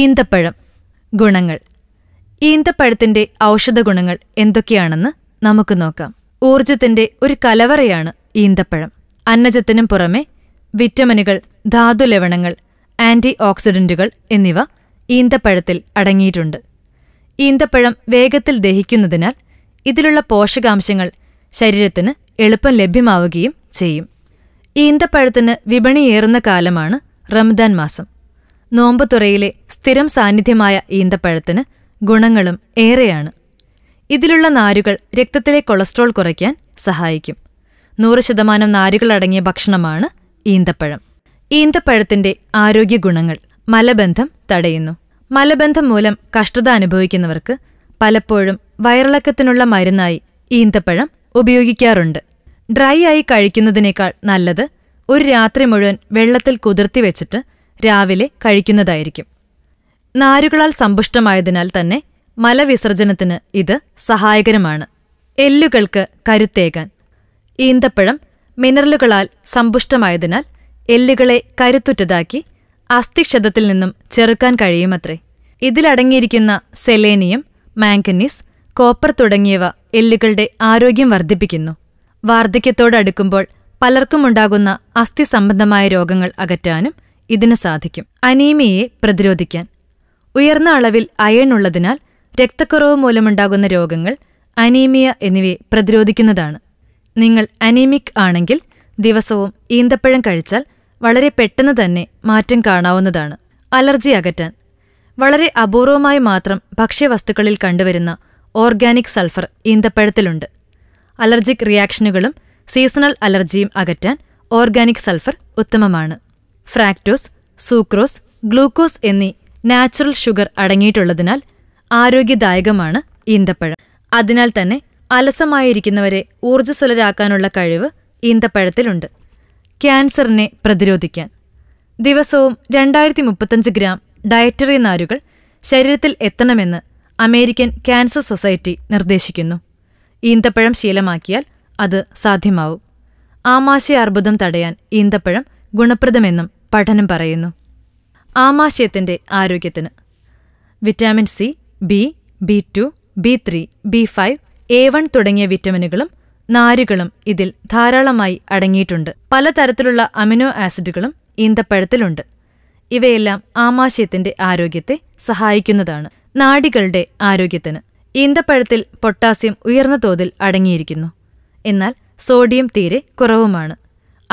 ഈന്തപ്പഴം ഗുണങ്ങൾ ഈന്തപ്പഴത്തിന്റെ ഔഷധ ഗുണങ്ങൾ എന്തൊക്കെയാണെന്ന് നമുക്ക് നോക്കാം ഊർജത്തിന്റെ ഒരു കലവറയാണ് ഈന്തപ്പഴം അന്നജത്തിനും പുറമെ വിറ്റമിനുകൾ ധാതുലവണങ്ങൾ ആന്റി ഓക്സിഡന്റുകൾ എന്നിവ ഈന്തപ്പഴത്തിൽ അടങ്ങിയിട്ടുണ്ട് ഈന്തപ്പഴം വേഗത്തിൽ ദഹിക്കുന്നതിനാൽ ഇതിലുള്ള പോഷകാംശങ്ങൾ ശരീരത്തിന് എളുപ്പം ലഭ്യമാവുകയും ചെയ്യും ഈന്തപ്പഴത്തിന് വിപണിയേറുന്ന കാലമാണ് റംദാൻ മാസം നോമ്പുതുറയിലെ സ്ഥിരം സാന്നിധ്യമായ ഈന്തപ്പഴത്തിന് ഗുണങ്ങളും ഏറെയാണ് ഇതിലുള്ള നാരുകൾ രക്തത്തിലെ കൊളസ്ട്രോൾ കുറയ്ക്കാൻ സഹായിക്കും നൂറ് ശതമാനം നാരുകളടങ്ങിയ ഭക്ഷണമാണ് ഈന്തപ്പഴം ഈന്തപ്പഴത്തിന്റെ ആരോഗ്യ ഗുണങ്ങൾ മലബന്ധം തടയുന്നു മലബന്ധം മൂലം കഷ്ടത അനുഭവിക്കുന്നവർക്ക് പലപ്പോഴും വയറിളക്കത്തിനുള്ള മരുന്നായി ഈന്തപ്പഴം ഉപയോഗിക്കാറുണ്ട് ഡ്രൈ ആയി കഴിക്കുന്നതിനേക്കാൾ നല്ലത് ഒരു രാത്രി മുഴുവൻ വെള്ളത്തിൽ കുതിർത്തി വെച്ചിട്ട് രാവിലെ കഴിക്കുന്നതായിരിക്കും നാരുകളാൽ സമ്പുഷ്ടമായതിനാൽ തന്നെ മലവിസർജനത്തിന് ഇത് സഹായകരമാണ് എല്ലുകൾക്ക് കരുത്തേകാൻ ഈന്തപ്പഴം മിനറലുകളാൽ സമ്പുഷ്ടമായതിനാൽ എല്ലുകളെ കരുത്തുറ്റതാക്കി അസ്ഥിക്ഷതത്തിൽ നിന്നും ചെറുക്കാൻ കഴിയുമത്രേ ഇതിലടങ്ങിയിരിക്കുന്ന സെലേനിയം മാംഗനീസ് കോപ്പർ തുടങ്ങിയവ എല്ലുകളുടെ ആരോഗ്യം വർദ്ധിപ്പിക്കുന്നു വാർദ്ധക്യത്തോടടുക്കുമ്പോൾ പലർക്കുമുണ്ടാകുന്ന അസ്ഥി സംബന്ധമായ രോഗങ്ങൾ അകറ്റാനും ഇതിന് സാധിക്കും അനീമിയെ പ്രതിരോധിക്കാൻ ഉയർന്ന അളവിൽ അയൺ ഉള്ളതിനാൽ രക്തക്കുറവ് മൂലമുണ്ടാകുന്ന രോഗങ്ങൾ അനീമിയ എന്നിവയെ പ്രതിരോധിക്കുന്നതാണ് നിങ്ങൾ അനീമിക് ആണെങ്കിൽ ദിവസവും ഈന്തപ്പഴം കഴിച്ചാൽ വളരെ പെട്ടെന്ന് തന്നെ മാറ്റം കാണാവുന്നതാണ് അലർജി അകറ്റാൻ വളരെ അപൂർവമായി മാത്രം ഭക്ഷ്യവസ്തുക്കളിൽ കണ്ടുവരുന്ന ഓർഗാനിക് സൾഫർ ഈന്തപ്പഴത്തിലുണ്ട് അലർജിക് റിയാക്ഷനുകളും സീസണൽ അലർജിയും അകറ്റാൻ ഓർഗാനിക് സൾഫർ ഉത്തമമാണ് ഫ്രാക്ടോസ് സൂക്രോസ് ഗ്ലൂക്കോസ് എന്നീ നാച്ചുറൽ ഷുഗർ അടങ്ങിയിട്ടുള്ളതിനാൽ ആരോഗ്യദായകമാണ് ഈന്തപ്പഴം അതിനാൽ തന്നെ അലസമായിരിക്കുന്നവരെ ഊർജ്ജസ്വലരാക്കാനുള്ള കഴിവ് ഈന്തപ്പഴത്തിലുണ്ട് ക്യാൻസറിനെ പ്രതിരോധിക്കാൻ ദിവസവും രണ്ടായിരത്തി മുപ്പത്തഞ്ച് ഗ്രാം ഡയറ്ററി നാരുകൾ ശരീരത്തിൽ എത്തണമെന്ന് അമേരിക്കൻ ക്യാൻസർ സൊസൈറ്റി നിർദ്ദേശിക്കുന്നു ഈന്തപ്പഴം ശീലമാക്കിയാൽ അത് സാധ്യമാവും ആമാശയ അർബുദം തടയാൻ ഈന്തപ്പഴം ഗുണപ്രദമെന്നും പഠനം പറയുന്നു ആമാശയത്തിൻ്റെ ആരോഗ്യത്തിന് vitamin C B B two B three B five A one തുടങ്ങിയ വിറ്റമിനുകളും നാരുകളും ഇതിൽ ധാരാളമായി അടങ്ങിയിട്ടുണ്ട് പലതരത്തിലുള്ള അമിനോ ആസിഡുകളും ഈന്തപ്പഴത്തിലുണ്ട് ഇവയെല്ലാം ആമാശയത്തിന്റെ ആരോഗ്യത്തെ സഹായിക്കുന്നതാണ് നാഡികളുടെ ആരോഗ്യത്തിന് ഈന്തപ്പഴത്തിൽ പൊട്ടാസ്യം ഉയർന്ന തോതിൽ അടങ്ങിയിരിക്കുന്നു എന്നാൽ സോഡിയം തീരെ കുറവുമാണ്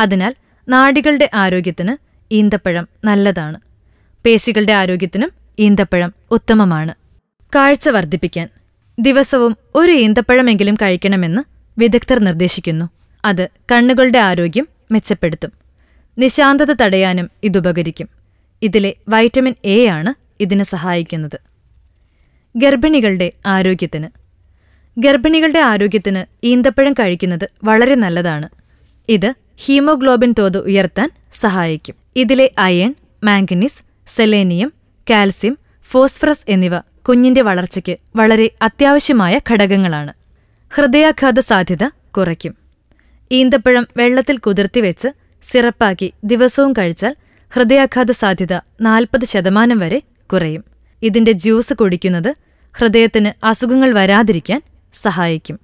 അതിനാൽ നാടികളുടെ ആരോഗ്യത്തിന് ഈന്തപ്പഴം നല്ലതാണ് പേശികളുടെ ആരോഗ്യത്തിനും ഈന്തപ്പഴം ഉത്തമമാണ് കാഴ്ച വർദ്ധിപ്പിക്കാൻ ദിവസവും ഒരു ഈന്തപ്പഴമെങ്കിലും കഴിക്കണമെന്ന് വിദഗ്ധർ നിർദ്ദേശിക്കുന്നു അത് കണ്ണുകളുടെ ആരോഗ്യം മെച്ചപ്പെടുത്തും നിശാന്തത തടയാനും ഇതുപകരിക്കും ഇതിലെ വൈറ്റമിൻ എ ആണ് ഇതിന് സഹായിക്കുന്നത് ഗർഭിണികളുടെ ആരോഗ്യത്തിന് ഗർഭിണികളുടെ ആരോഗ്യത്തിന് ഈന്തപ്പഴം കഴിക്കുന്നത് വളരെ നല്ലതാണ് ഇത് ഹീമോഗ്ലോബിൻ തോത് ഉയർത്താൻ സഹായിക്കും ഇതിലെ iron manganese selenium calcium phosphorus എന്നിവ കുഞ്ഞിന്റെ വളർച്ചയ്ക്ക് വളരെ അത്യാവശ്യമായ ഘടകങ്ങളാണ് ഹൃദയാഘാത സാധ്യത കുറയ്ക്കും ഈന്തപ്പഴം വെള്ളത്തിൽ കുതിർത്തി വെച്ച് സിറപ്പാക്കി ദിവസവും കഴിച്ചാൽ ഹൃദയാഘാത സാധ്യത നാൽപ്പത് ശതമാനം വരെ കുറയും ഇതിന്റെ ജ്യൂസ് കുടിക്കുന്നത് ഹൃദയത്തിന് അസുഖങ്ങൾ വരാതിരിക്കാൻ സഹായിക്കും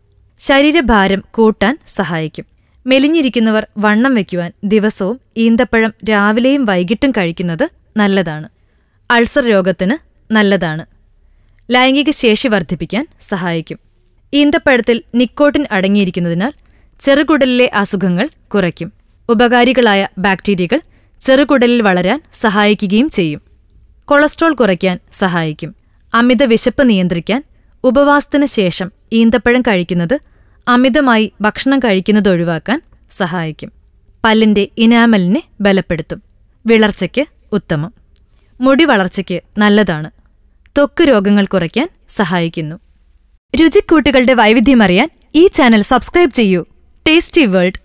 ശരീരഭാരം കൂട്ടാൻ സഹായിക്കും മെലിഞ്ഞിരിക്കുന്നവർ വണ്ണം വയ്ക്കുവാൻ ദിവസവും ഈന്തപ്പഴം രാവിലെയും വൈകിട്ടും കഴിക്കുന്നത് നല്ലതാണ് അൾസർ രോഗത്തിന് നല്ലതാണ് ലൈംഗിക ശേഷി വർദ്ധിപ്പിക്കാൻ സഹായിക്കും ഈന്തപ്പഴത്തിൽ നിക്കോട്ടിൻ അടങ്ങിയിരിക്കുന്നതിനാൽ ചെറുകുടലിലെ അസുഖങ്ങൾ കുറയ്ക്കും ഉപകാരികളായ ബാക്ടീരിയകൾ ചെറുകുടലിൽ വളരാൻ സഹായിക്കുകയും ചെയ്യും കൊളസ്ട്രോൾ കുറയ്ക്കാൻ സഹായിക്കും അമിത വിശപ്പ് നിയന്ത്രിക്കാൻ ഉപവാസത്തിന് ശേഷം ഈന്തപ്പഴം കഴിക്കുന്നത് അമിതമായി ഭക്ഷണം കഴിക്കുന്നത് ഒഴിവാക്കാൻ സഹായിക്കും പല്ലിൻ്റെ ഇനാമലിനെ ബലപ്പെടുത്തും വിളർച്ചയ്ക്ക് ഉത്തമം മുടി വളർച്ചയ്ക്ക് നല്ലതാണ് ത്വക്ക് രോഗങ്ങൾ കുറയ്ക്കാൻ സഹായിക്കുന്നു രുചിക്കൂട്ടുകളുടെ വൈവിധ്യമറിയാൻ ഈ ചാനൽ സബ്സ്ക്രൈബ് ചെയ്യൂ ടേസ്റ്റി വേൾഡ്